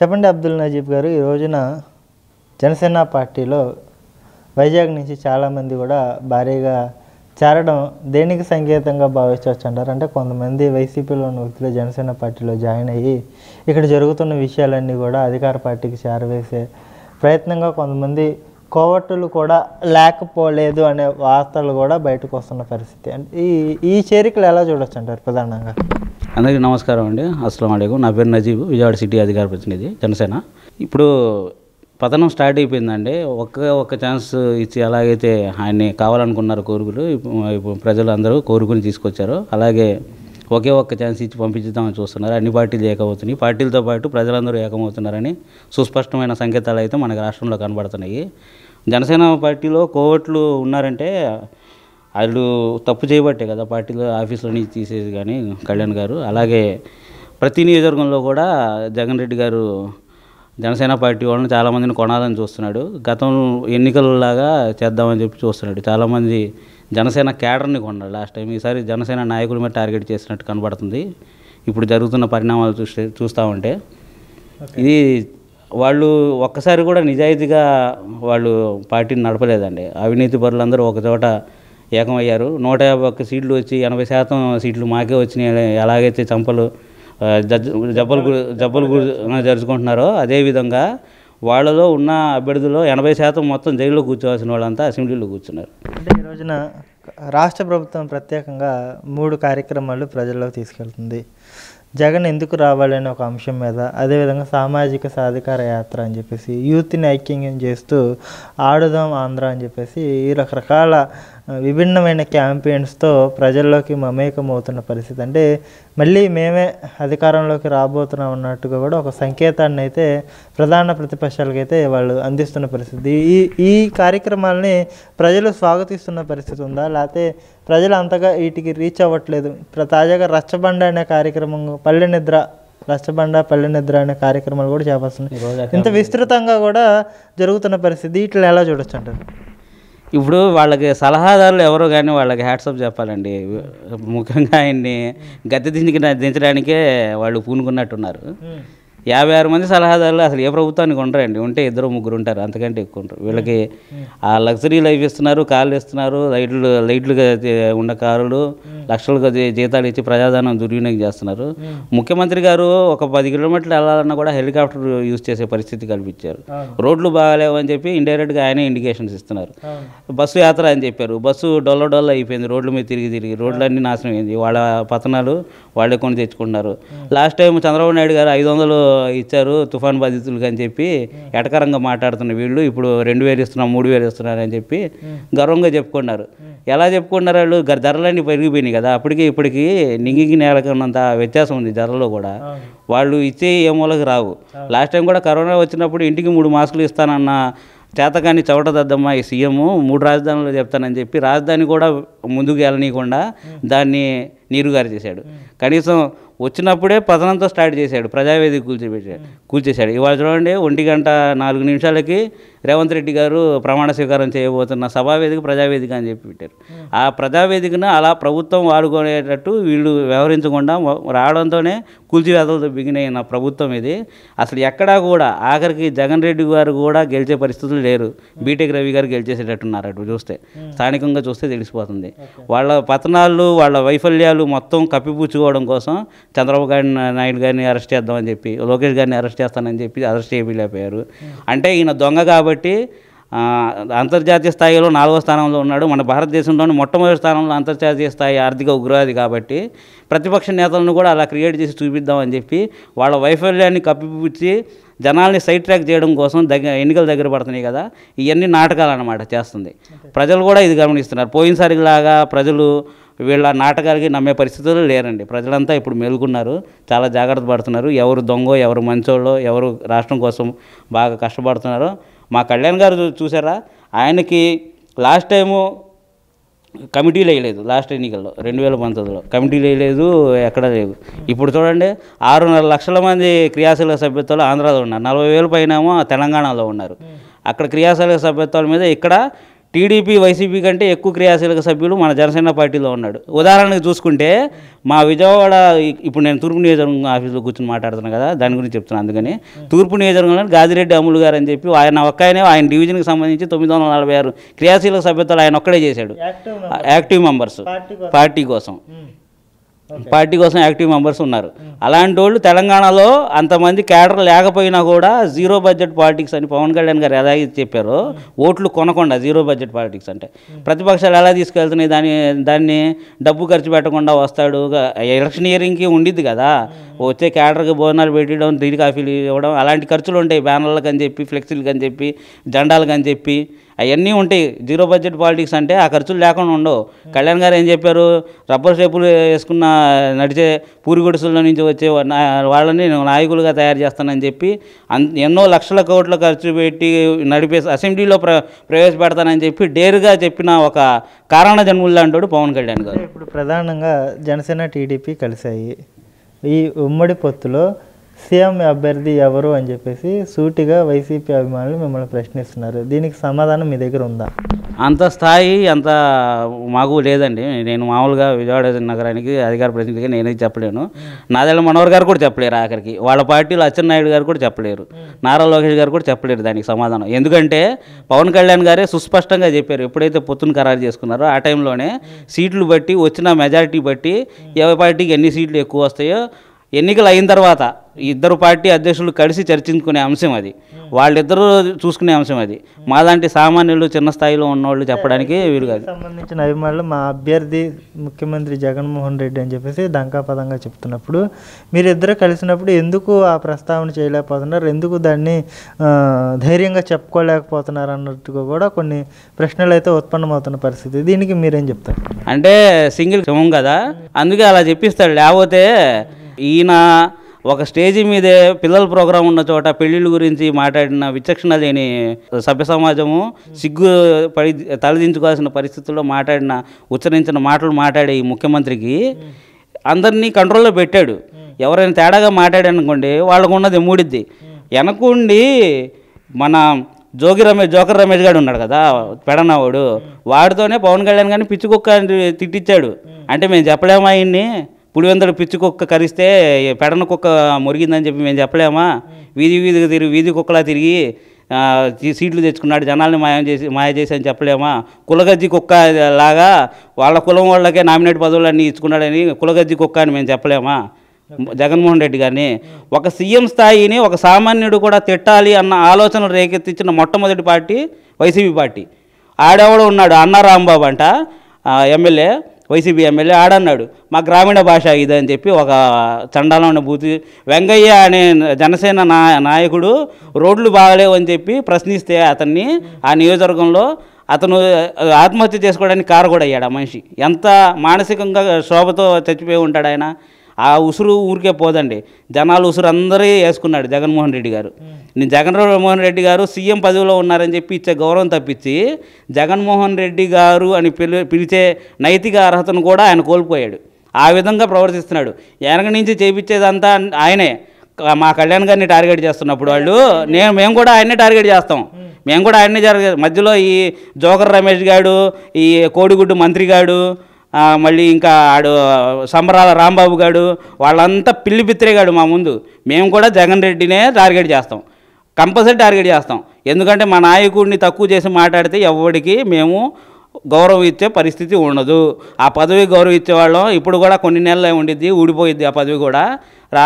చెప్పండి అబ్దుల్ నజీబ్ గారు ఈ రోజున జనసేన పార్టీలో వైజాగ్ నుంచి చాలామంది కూడా భారీగా చేరడం దేనికి సంకేతంగా భావించవచ్చు అంటారు అంటే కొంతమంది వైసీపీలో ఉన్న వ్యక్తులు జనసేన పార్టీలో జాయిన్ అయ్యి ఇక్కడ జరుగుతున్న విషయాలన్నీ కూడా అధికార పార్టీకి చేరవేసే ప్రయత్నంగా కొంతమంది కోవట్టులు కూడా లేకపోలేదు అనే వార్తలు కూడా బయటకు వస్తున్న పరిస్థితి అంటే ఈ ఈ చేరికలు ఎలా చూడొచ్చు అంటారు ప్రధానంగా అందరికీ నమస్కారం అండి అస్సలం అలేకం నా పేరు నజీబ్ విజయవాడ సిటీ అధికార ప్రతినిధి జనసేన ఇప్పుడు పతనం స్టార్ట్ అయిపోయిందండి ఒక్క ఒక్క ఛాన్స్ ఇచ్చి ఎలాగైతే ఆయన్ని కావాలనుకున్నారు కోరుకులు ప్రజలు అందరూ కోరుకుని తీసుకొచ్చారు అలాగే ఒకే ఒక్క ఛాన్స్ ఇచ్చి పంపించుదామని చూస్తున్నారు అన్ని పార్టీలు ఏకమవుతున్నాయి పార్టీలతో పాటు ప్రజలందరూ ఏకమవుతున్నారని సుస్పష్టమైన సంకేతాలు అయితే మనకు రాష్ట్రంలో కనబడుతున్నాయి జనసేన పార్టీలో కోవట్లు ఉన్నారంటే వాళ్ళు తప్పు చేయబట్టే కదా పార్టీలో ఆఫీస్లో నుంచి తీసేది కానీ కళ్యాణ్ గారు అలాగే ప్రతి నియోజకవర్గంలో కూడా జగన్ రెడ్డి గారు జనసేన పార్టీ వాళ్ళని చాలామందిని కొనాలని చూస్తున్నాడు గతం ఎన్నికలలాగా చేద్దామని చెప్పి చూస్తున్నాడు చాలామంది జనసేన క్యాడర్ని కొన్నాడు లాస్ట్ టైం ఈసారి జనసేన నాయకుల మీద టార్గెట్ చేసినట్టు కనబడుతుంది ఇప్పుడు జరుగుతున్న పరిణామాలు చూస్తే చూస్తూ ఉంటే ఇది వాళ్ళు ఒక్కసారి కూడా నిజాయితీగా వాళ్ళు పార్టీని నడపలేదండి అవినీతి పరులందరూ ఒకచోట ఏకమయ్యారు నూట యాభై ఒక్క సీట్లు వచ్చి ఎనభై శాతం సీట్లు మాకే వచ్చినాయి ఎలాగైతే చంపలు జబ్బలు జబ్బలు జరుచుకుంటున్నారో అదేవిధంగా వాళ్ళలో ఉన్న అభ్యర్థుల్లో ఎనభై శాతం మొత్తం జైల్లో కూర్చోవాల్సిన వాళ్ళంతా అసెంబ్లీలో కూర్చున్నారు అంటే ఈ రోజున రాష్ట్ర ప్రభుత్వం ప్రత్యేకంగా మూడు కార్యక్రమాలు ప్రజల్లోకి తీసుకెళ్తుంది జగన్ ఎందుకు అనే ఒక అంశం మీద అదేవిధంగా సామాజిక సాధికార యాత్ర అని చెప్పేసి యూత్ని ఐక్యంగా చేస్తూ ఆడుదాం ఆంధ్ర అని చెప్పేసి ఈ రకరకాల విభిన్నమైన క్యాంపెయిన్స్తో ప్రజల్లోకి మమేకమవుతున్న పరిస్థితి అంటే మళ్ళీ మేమే అధికారంలోకి రాబోతున్నాం అన్నట్టుగా కూడా ఒక సంకేతాన్ని అయితే ప్రధాన ప్రతిపక్షాలకైతే వాళ్ళు అందిస్తున్న పరిస్థితి ఈ ఈ కార్యక్రమాలని ప్రజలు స్వాగతిస్తున్న పరిస్థితి ఉందా లేకపోతే ప్రజలు అంతగా వీటికి రీచ్ అవ్వట్లేదు తాజాగా రచ్చబండ అనే కార్యక్రమం పల్లె నిద్ర రచ్చబండ పల్లె నిద్ర అనే కార్యక్రమాలు కూడా చేపడుతున్నాయి ఇంత విస్తృతంగా కూడా జరుగుతున్న పరిస్థితి వీటిని ఎలా చూడొచ్చు అంటారు ఇప్పుడు వాళ్ళకి సలహాదారులు ఎవరు కానీ వాళ్ళకి హ్యాట్సప్ చెప్పాలండి ముఖ్యంగా ఆయన్ని గద్దె దించడానికే వాళ్ళు పూనుకున్నట్టున్నారు యాభై ఆరు మంది సలహాదారులు అసలు ఏ ప్రభుత్వానికి ఉండరండి ఉంటే ఇద్దరు ముగ్గురు ఉంటారు అంతకంటే ఎక్కువ ఉంటారు వీళ్ళకి ఆ లగ్జరీ లైఫ్ ఇస్తున్నారు కార్లు ఇస్తున్నారు లైట్లు లైట్లుగా ఉన్న కారులు లక్షలుగా జీతాలు ఇచ్చి ప్రజాధానం దుర్వినియోగం చేస్తున్నారు ముఖ్యమంత్రి గారు ఒక పది కిలోమీటర్లు వెళ్ళాలన్నా కూడా హెలికాప్టర్ యూజ్ చేసే పరిస్థితి కల్పించారు రోడ్లు బాగాలేవని చెప్పి ఇండైరెక్ట్గా ఆయనే ఇండికేషన్స్ ఇస్తున్నారు బస్సు యాత్ర అని చెప్పారు బస్సు డొల్ల డొల్ల అయిపోయింది రోడ్ల మీద తిరిగి తిరిగి రోడ్లన్నీ నాశనం అయింది వాళ్ళ పతనాలు వాళ్ళే కొని తెచ్చుకుంటున్నారు లాస్ట్ టైం చంద్రబాబు నాయుడు గారు ఐదు వందలు ఇచ్చారు తుఫాన్ బాధితులకు అని చెప్పి ఎటకరంగా మాట్లాడుతున్న వీళ్ళు ఇప్పుడు రెండు వేలు ఇస్తున్నాం మూడు వేలు ఇస్తున్నారు అని చెప్పి గర్వంగా చెప్పుకున్నారు ఎలా చెప్పుకున్నారు వాళ్ళు ధరలన్నీ పెరిగిపోయినాయి కదా అప్పటికి ఇప్పటికి నింగికి నేలకున్నంత వ్యత్యాసం ఉంది ధరలో కూడా వాళ్ళు ఇచ్చే ఏ మూలకి రావు లాస్ట్ టైం కూడా కరోనా వచ్చినప్పుడు ఇంటికి మూడు మాస్కులు ఇస్తానన్న చేతకాని చవట దద్దమ్మా ఈ సీఎం మూడు రాజధానులు చెప్తానని చెప్పి రాజధాని కూడా ముందుకు వెళ్ళనీయకుండా దాన్ని నీరుగారు చేశాడు కనీసం వచ్చినప్పుడే పతనంతో స్టార్ట్ చేశాడు ప్రజావేదిక కూల్చిపెట్టి కూల్చేశాడు ఇవాళ చూడండి ఒంటి గంట నాలుగు నిమిషాలకి రేవంత్ రెడ్డి గారు ప్రమాణ స్వీకారం చేయబోతున్న సభావేదిక ప్రజావేదిక అని చెప్పి పెట్టారు ఆ ప్రజావేదికను అలా ప్రభుత్వం వాడుకునేటట్టు వీళ్ళు వ్యవహరించకుండా రావడంతోనే కూల్చివేతలతో బిగినైన ప్రభుత్వం ఇది అసలు ఎక్కడా కూడా ఆఖరికి జగన్ రెడ్డి గారు కూడా గెలిచే పరిస్థితులు లేరు బీటెక్ రవి గారు గెలిచేసేటట్టున్నారు అటు చూస్తే స్థానికంగా చూస్తే తెలిసిపోతుంది వాళ్ళ పతనాలు వాళ్ళ వైఫల్యాలు మొత్తం కప్పిపుచ్చుకోవడం కోసం చంద్రబాబు గారిని నాయుడు గారిని అరెస్ట్ చేద్దామని చెప్పి లోకేష్ గారిని అరెస్ట్ చేస్తానని చెప్పి అరెస్ట్ చేయలేకపోయారు hmm. అంటే ఈయన దొంగ కాబట్టి అంతర్జాతీయ స్థాయిలో నాలుగో స్థానంలో ఉన్నాడు మన భారతదేశంలోని మొట్టమొదటి స్థానంలో అంతర్జాతీయ స్థాయి ఆర్థిక ఉగ్రవాది కాబట్టి ప్రతిపక్ష నేతలను కూడా అలా క్రియేట్ చేసి చూపిద్దామని చెప్పి వాళ్ళ వైఫల్యాన్ని కప్పిపుచ్చి జనాల్ని సైడ్ ట్రాక్ చేయడం కోసం దగ్గర ఎన్నికలు దగ్గర పడుతున్నాయి కదా ఇవన్నీ నాటకాలు అనమాట చేస్తుంది ప్రజలు కూడా ఇది గమనిస్తున్నారు పోయినసారిలాగా ప్రజలు వీళ్ళ నాటకాలకి నమ్మే పరిస్థితులు లేరండి ప్రజలంతా ఇప్పుడు మెలుగున్నారు చాలా జాగ్రత్త పడుతున్నారు ఎవరు దొంగో ఎవరు మంచోళ్ళో ఎవరు రాష్ట్రం కోసం బాగా కష్టపడుతున్నారో మా కళ్యాణ్ గారు చూసారా ఆయనకి లాస్ట్ టైము కమిటీలు వేయలేదు లాస్ట్ ఎన్నికల్లో రెండు వేల పంతొమ్మిదిలో కమిటీలు వేయలేదు ఎక్కడ లేదు ఇప్పుడు చూడండి ఆరున్నర లక్షల మంది క్రియాశీలక సభ్యత్వాలు ఆంధ్రాలో ఉన్నారు నలభై వేల పైన తెలంగాణలో ఉన్నారు అక్కడ క్రియాశీలక సభ్యత్వాల మీద ఇక్కడ టీడీపీ వైసీపీ కంటే ఎక్కువ క్రియాశీలక సభ్యులు మన జనసేన పార్టీలో ఉన్నాడు ఉదాహరణకు చూసుకుంటే మా విజయవాడ ఇప్పుడు నేను తూర్పు నియోజకవర్గం ఆఫీస్లో కూర్చొని మాట్లాడుతున్నాను కదా దాని గురించి చెప్తున్నాను అందుకని తూర్పు నియోజకవర్గంలో గాజిరెడ్డి అమ్ములు గారు అని చెప్పి ఆయన ఒక్క ఆయన డివిజన్కి సంబంధించి తొమ్మిది వందల నలభై ఆరు క్రియాశీలక సభ్యతలు ఆయన ఒక్కడే చేశాడు యాక్టివ్ మెంబర్స్ పార్టీ కోసం hmm. పార్టీ కోసం యాక్టివ్ మెంబర్స్ ఉన్నారు అలాంటి వాళ్ళు తెలంగాణలో అంతమంది క్యాడర్ లేకపోయినా కూడా జీరో బడ్జెట్ పాలిటిక్స్ అని పవన్ కళ్యాణ్ గారు ఎలా చెప్పారు ఓట్లు కొనకుండా జీరో బడ్జెట్ పాలిటిక్స్ అంటే hmm. ప్రతిపక్షాలు ఎలా తీసుకెళ్తున్నాయి దాని దాన్ని డబ్బు ఖర్చు పెట్టకుండా వస్తాడు ఎలక్షన్ ఇయరింగ్కి ఉండిద్ది కదా hmm. వచ్చే క్యాడర్కి బోనాలు పెట్టడం టీ కాఫీలు ఇవ్వడం అలాంటి ఖర్చులు ఉంటాయి బ్యానర్లకు అని చెప్పి ఫ్లెక్సీలకు అని చెప్పి జెండాలకు అని చెప్పి అవన్నీ ఉంటాయి జీరో బడ్జెట్ పాలిటిక్స్ అంటే ఆ ఖర్చులు లేకుండా ఉండవు కళ్యాణ్ గారు ఏం చెప్పారు రబ్బర్ షేపులు వేసుకున్న నడిచే పూరి గుడిసెల నుంచి వచ్చే వాళ్ళని నాయకులుగా తయారు చేస్తానని చెప్పి ఎన్నో లక్షల కోట్ల ఖర్చు పెట్టి నడిపే అసెంబ్లీలో ప్ర ప్రవేశపెడతానని చెప్పి డేరుగా చెప్పిన ఒక కారణ జన్ములు లాంటి పవన్ కళ్యాణ్ గారు ఇప్పుడు ప్రధానంగా జనసేన టీడీపీ కలిశాయి ఈ ఉమ్మడి పొత్తులో సీఎం అభ్యర్థి ఎవరు అని చెప్పేసి సూటిగా వైసీపీ అభిమానులు మిమ్మల్ని ప్రశ్నిస్తున్నారు దీనికి సమాధానం మీ దగ్గర ఉందా అంత స్థాయి అంత మాకు లేదండి నేను మామూలుగా విజయవాడ నగరానికి అధికార ప్రతినిధిగా నేనే చెప్పలేను నాదేళ్ళ మనోహర్ గారు కూడా చెప్పలేరు ఆఖరికి వాళ్ళ పార్టీలో అచ్చెన్నాయుడు గారు కూడా చెప్పలేరు నారా లోకేష్ గారు కూడా చెప్పలేరు దానికి సమాధానం ఎందుకంటే పవన్ కళ్యాణ్ గారే సుస్పష్టంగా చెప్పారు ఎప్పుడైతే పొత్తును ఖరారు చేసుకున్నారో ఆ టైంలోనే సీట్లు బట్టి వచ్చిన మెజారిటీ బట్టి ఏ పార్టీకి ఎన్ని సీట్లు ఎక్కువ వస్తాయో ఎన్నికలు అయిన తర్వాత ఇద్దరు పార్టీ అధ్యక్షులు కలిసి చర్చించుకునే అంశం అది వాళ్ళిద్దరూ చూసుకునే అంశం అది మాలాంటి సామాన్యులు చిన్న స్థాయిలో ఉన్నవాళ్ళు చెప్పడానికి వీలు కాదు సంబంధించిన అభిమానులు మా అభ్యర్థి ముఖ్యమంత్రి జగన్మోహన్ రెడ్డి అని చెప్పేసి దంకాపదంగా చెప్తున్నప్పుడు మీరిద్దరు కలిసినప్పుడు ఎందుకు ఆ ప్రస్తావన చేయలేకపోతున్నారు ఎందుకు దాన్ని ధైర్యంగా చెప్పుకోలేకపోతున్నారు అన్నట్టుగా కూడా కొన్ని ప్రశ్నలు అయితే ఉత్పన్నమవుతున్న పరిస్థితి దీనికి మీరేం చెప్తారు అంటే సింగిల్ క్షమం కదా అందుకే అలా చెప్పిస్తాడు లేకపోతే ఈయన ఒక స్టేజ్ మీదే పిల్లల ప్రోగ్రాం ఉన్న చోట పెళ్లిళ్ళ గురించి మాట్లాడిన విచక్షణ లేని సభ్య సమాజము సిగ్గు పడి తలదించుకోవాల్సిన పరిస్థితుల్లో మాట్లాడిన ఉచ్చరించిన మాటలు మాట్లాడే ఈ ముఖ్యమంత్రికి అందరినీ కంట్రోల్లో పెట్టాడు ఎవరైనా తేడాగా మాట్లాడానుకోండి వాళ్ళకు ఉన్నది మూడిద్ది వెనకుండి మన జోగి రమేష్ జోకర్ రమేష్ గారు ఉన్నాడు కదా పెడనవాడు వాడితోనే పవన్ కళ్యాణ్ గారిని పిచ్చి కుక్క తిట్టించాడు అంటే మేము చెప్పలేమా ఆయన్ని పులివెందడు పిచ్చి కుక్క కరిస్తే పెడన కుక్క మురిగిందని చెప్పి మేము చెప్పలేమా వీధి వీధికి తిరిగి వీధి కుక్కలా తిరిగి సీట్లు తెచ్చుకున్నాడు జనాల్ని మాయం చేసి మాయ చేసి అని చెప్పలేమా కులగజ్జి కుక్క లాగా వాళ్ళ కులం వాళ్ళకే నామినేట్ పదవులన్నీ ఇచ్చుకున్నాడని కులగజ్జి కుక్క అని మేము చెప్పలేమా జగన్మోహన్ రెడ్డి గారిని ఒక సీఎం స్థాయిని ఒక సామాన్యుడు కూడా తిట్టాలి అన్న ఆలోచన రేకెత్తించిన మొట్టమొదటి పార్టీ వైసీపీ పార్టీ ఆడెవడో ఉన్నాడు అన్న రాంబాబు అంట ఎమ్మెల్యే వైసీపీ ఎమ్మెల్యే ఆడన్నాడు మా గ్రామీణ భాష ఇదని చెప్పి ఒక చండాలమైన బూతి వెంగయ్య అనే జనసేన నా నాయకుడు రోడ్లు బాగలేవు అని చెప్పి ప్రశ్నిస్తే అతన్ని ఆ నియోజకవర్గంలో అతను ఆత్మహత్య చేసుకోవడానికి కారు కూడా అయ్యాడు ఆ మనిషి ఎంత మానసికంగా శోభతో చచ్చిపోయి ఉంటాడు ఆయన ఆ ఉసురు ఊరికే పోదండి జనాలు ఉసురు అందరూ వేసుకున్నాడు జగన్మోహన్ రెడ్డి గారు నేను జగన్మోహన్ రెడ్డి గారు సీఎం పదవిలో ఉన్నారని చెప్పి ఇచ్చే గౌరవం తప్పించి జగన్మోహన్ రెడ్డి గారు అని పిలిచే నైతిక అర్హతను కూడా ఆయన కోల్పోయాడు ఆ విధంగా ప్రవర్తిస్తున్నాడు వెనక నుంచి చేపించేదంతా ఆయనే మా కళ్యాణ్ గారిని టార్గెట్ చేస్తున్నప్పుడు వాళ్ళు నేను మేము కూడా ఆయనే టార్గెట్ చేస్తాం మేము కూడా ఆయనే జరగ మధ్యలో ఈ జోకర్ రమేష్ గాడు ఈ కోడిగుడ్డు మంత్రి గాడు మళ్ళీ ఇంకా ఆడు సంబరాల రాంబాబు గారు వాళ్ళంతా పిల్లి పిత్రేగాడు మా ముందు మేము కూడా జగన్ రెడ్డినే టార్గెట్ చేస్తాం కంపల్సరీ టార్గెట్ చేస్తాం ఎందుకంటే మా నాయకుడిని తక్కువ చేసి మాట్లాడితే ఎవరికి మేము గౌరవం ఇచ్చే పరిస్థితి ఉండదు ఆ పదవి గౌరవం ఇచ్చేవాళ్ళం ఇప్పుడు కూడా కొన్ని నెలలే ఉండిద్ది ఊడిపోయిద్ది ఆ పదవి కూడా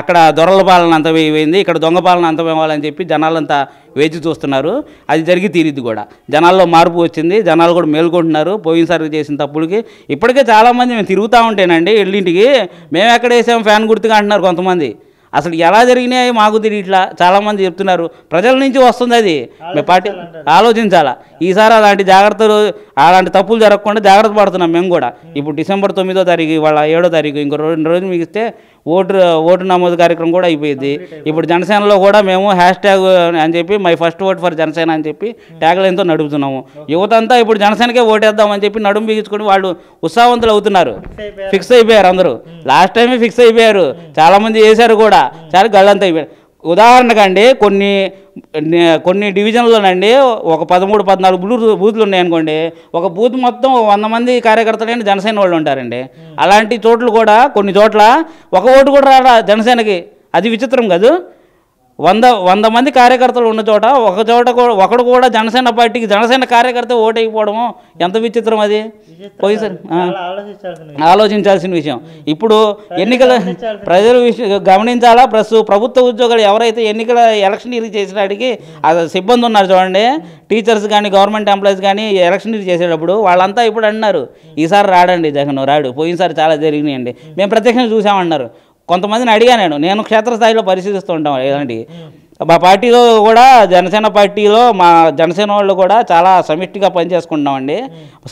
అక్కడ దొరల పాలన వేయిపోయింది ఇక్కడ దొంగ పాలన అంత వేయాలని చెప్పి జనాలంతా వేచి చూస్తున్నారు అది జరిగి తీరిద్ది కూడా జనాల్లో మార్పు వచ్చింది జనాలు కూడా మేల్కొంటున్నారు పోయినసారి చేసిన తప్పులకి ఇప్పటికే చాలామంది మేము తిరుగుతూ ఉంటేనండి ఇళ్ళింటికి మేము ఎక్కడ వేసాం ఫ్యాన్ గుర్తుగా అంటున్నారు కొంతమంది అసలు ఎలా జరిగినాయి మాకు ఇట్లా చాలామంది చెప్తున్నారు ప్రజల నుంచి వస్తుంది అది మీ పార్టీ ఆలోచించాలా ఈసారి అలాంటి జాగ్రత్తలు అలాంటి తప్పులు జరగకుండా జాగ్రత్త పడుతున్నాం మేము కూడా ఇప్పుడు డిసెంబర్ తొమ్మిదో తారీఖు వాళ్ళ ఏడో తారీఖు ఇంకో రెండు రోజులు మీకు ఇస్తే ఓటు ఓటు నమోదు కార్యక్రమం కూడా అయిపోయింది ఇప్పుడు జనసేనలో కూడా మేము హ్యాష్ ట్యాగ్ అని చెప్పి my first vote for Janasena అని చెప్పి ట్యాగ్ లైన్తో నడుపుతున్నాము యువత అంతా ఇప్పుడు జనసేనకే అని చెప్పి నడుము బిగించుకుని వాళ్ళు ఉత్సాహవంతులు అవుతున్నారు ఫిక్స్ అయిపోయారు అందరూ లాస్ట్ టైమే ఫిక్స్ అయిపోయారు చాలామంది చేశారు కూడా చాలా గళ్ళంతా అయిపోయారు ఉదాహరణగా అండి కొన్ని కొన్ని డివిజన్లోనండి ఒక పదమూడు పద్నాలుగు బూత్ బూత్లు ఉన్నాయనుకోండి ఒక బూత్ మొత్తం వంద మంది కార్యకర్తలని జనసేన వాళ్ళు ఉంటారండి అలాంటి చోట్లు కూడా కొన్ని చోట్ల ఒక ఓటు కూడా రారా జనసేనకి అది విచిత్రం కాదు వంద వంద మంది కార్యకర్తలు ఉన్న చోట ఒక చోట ఒకడు కూడా జనసేన పార్టీకి జనసేన కార్యకర్త ఓటైపోవడము ఎంత విచిత్రం అది పోయిసరి ఆలోచించాల్సిన విషయం ఇప్పుడు ఎన్నికల ప్రజలు గమనించాలా ప్లస్ ప్రభుత్వ ఉద్యోగాలు ఎవరైతే ఎన్నికల ఎలక్షన్ అది సిబ్బంది ఉన్నారు చూడండి టీచర్స్ కానీ గవర్నమెంట్ ఎంప్లాయీస్ కానీ ఎలక్షన్ చేసేటప్పుడు వాళ్ళంతా ఇప్పుడు అన్నారు ఈసారి రాడండి జగన్ రాడు పోయినసారి చాలా జరిగినాయండి మేము ప్రత్యక్షంగా చూసామన్నారు కొంతమందిని అడిగా నేను నేను క్షేత్రస్థాయిలో పరిశీలిస్తూ ఉంటాం ఇలాంటి మా పార్టీలో కూడా జనసేన పార్టీలో మా జనసేన వాళ్ళు కూడా చాలా సమిష్టిగా పనిచేసుకుంటామండి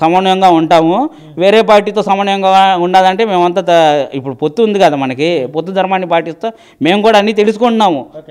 సమన్వయంగా ఉంటాము వేరే పార్టీతో సమన్వయంగా ఉండాలంటే మేమంతా ఇప్పుడు పొత్తు ఉంది కదా మనకి పొత్తు ధర్మాన్ని పాటిస్తూ మేము కూడా అన్నీ తెలుసుకుంటున్నాము